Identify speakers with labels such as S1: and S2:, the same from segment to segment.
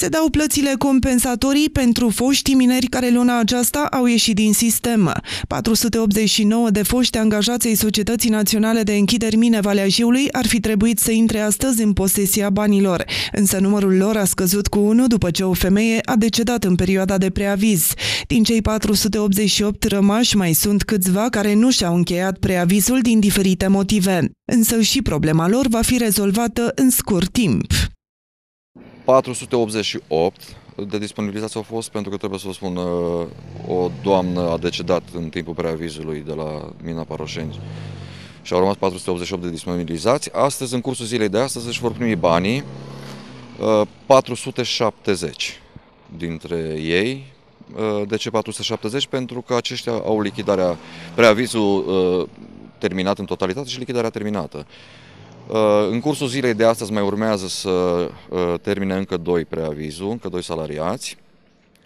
S1: Se dau plățile compensatorii pentru foștii mineri care luna aceasta au ieșit din sistem. 489 de foști angajații Societății Naționale de Închideri Mine Valea Jiului ar fi trebuit să intre astăzi în posesia banilor, însă numărul lor a scăzut cu unul după ce o femeie a decedat în perioada de preaviz. Din cei 488 rămași mai sunt câțiva care nu și-au încheiat preavizul din diferite motive, însă și problema lor va fi rezolvată în scurt timp.
S2: 488 de disponibilizați au fost, pentru că trebuie să vă spun, uh, o doamnă a decedat în timpul preavizului de la Mina Paroșeni și au rămas 488 de disponibilizați. Astăzi, în cursul zilei de astăzi, își vor primi banii 470 uh, dintre ei. Uh, de ce 470? Pentru că aceștia au lichidarea, preavizul terminat în totalitate și lichidarea terminată. Uh, în cursul zilei de astăzi mai urmează să uh, termine încă doi preavizul, încă doi salariați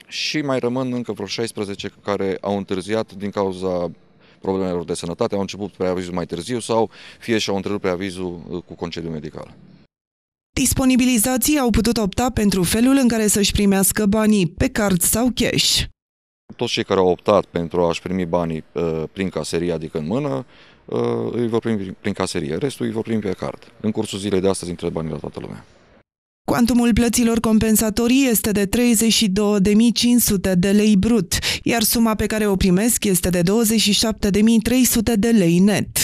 S2: și mai rămân încă vreo 16 care au întârziat din cauza problemelor de sănătate, au început preavizul mai târziu sau fie și-au întrerupt preavizul uh, cu concediu medical.
S1: Disponibilizații au putut opta pentru felul în care să-și primească banii, pe card sau cash.
S2: Toți cei care au optat pentru a-și primi banii uh, prin caserie, adică în mână, Uh, îi vor primi prin caserie, restul îi vor primi pe card. În cursul zilei de astăzi intră banii la toată lumea.
S1: Quantumul plăților compensatorii este de 32.500 de lei brut, iar suma pe care o primesc este de 27.300 de lei net.